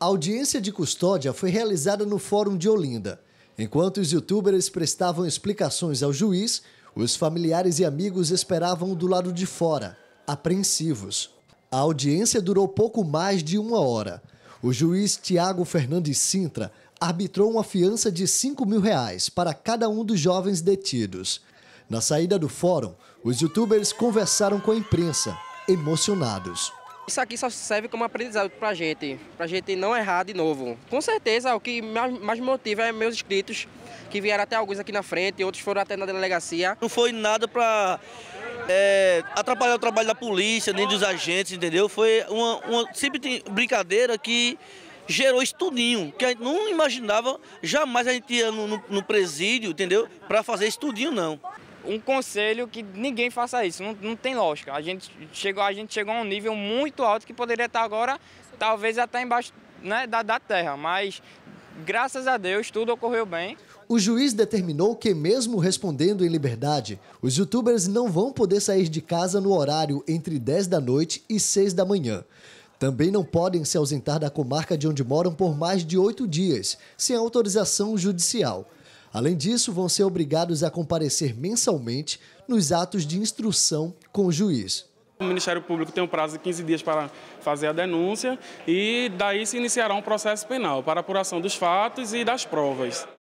A audiência de custódia foi realizada no Fórum de Olinda. Enquanto os youtubers prestavam explicações ao juiz, os familiares e amigos esperavam do lado de fora, apreensivos. A audiência durou pouco mais de uma hora. O juiz Tiago Fernandes Sintra arbitrou uma fiança de 5 mil reais para cada um dos jovens detidos. Na saída do fórum, os youtubers conversaram com a imprensa, emocionados. Isso aqui só serve como aprendizado para a gente, para a gente não errar de novo. Com certeza, o que mais motiva é meus inscritos, que vieram até alguns aqui na frente, outros foram até na delegacia. Não foi nada para é, atrapalhar o trabalho da polícia, nem dos agentes, entendeu? Foi uma, uma simples brincadeira que gerou estudinho, que a gente não imaginava, jamais a gente ia no, no, no presídio, entendeu? Para fazer estudinho, não um conselho que ninguém faça isso, não, não tem lógica. A gente, chegou, a gente chegou a um nível muito alto que poderia estar agora, talvez até embaixo né, da, da terra, mas graças a Deus tudo ocorreu bem. O juiz determinou que, mesmo respondendo em liberdade, os youtubers não vão poder sair de casa no horário entre 10 da noite e 6 da manhã. Também não podem se ausentar da comarca de onde moram por mais de oito dias, sem autorização judicial. Além disso, vão ser obrigados a comparecer mensalmente nos atos de instrução com o juiz. O Ministério Público tem um prazo de 15 dias para fazer a denúncia e daí se iniciará um processo penal para apuração dos fatos e das provas.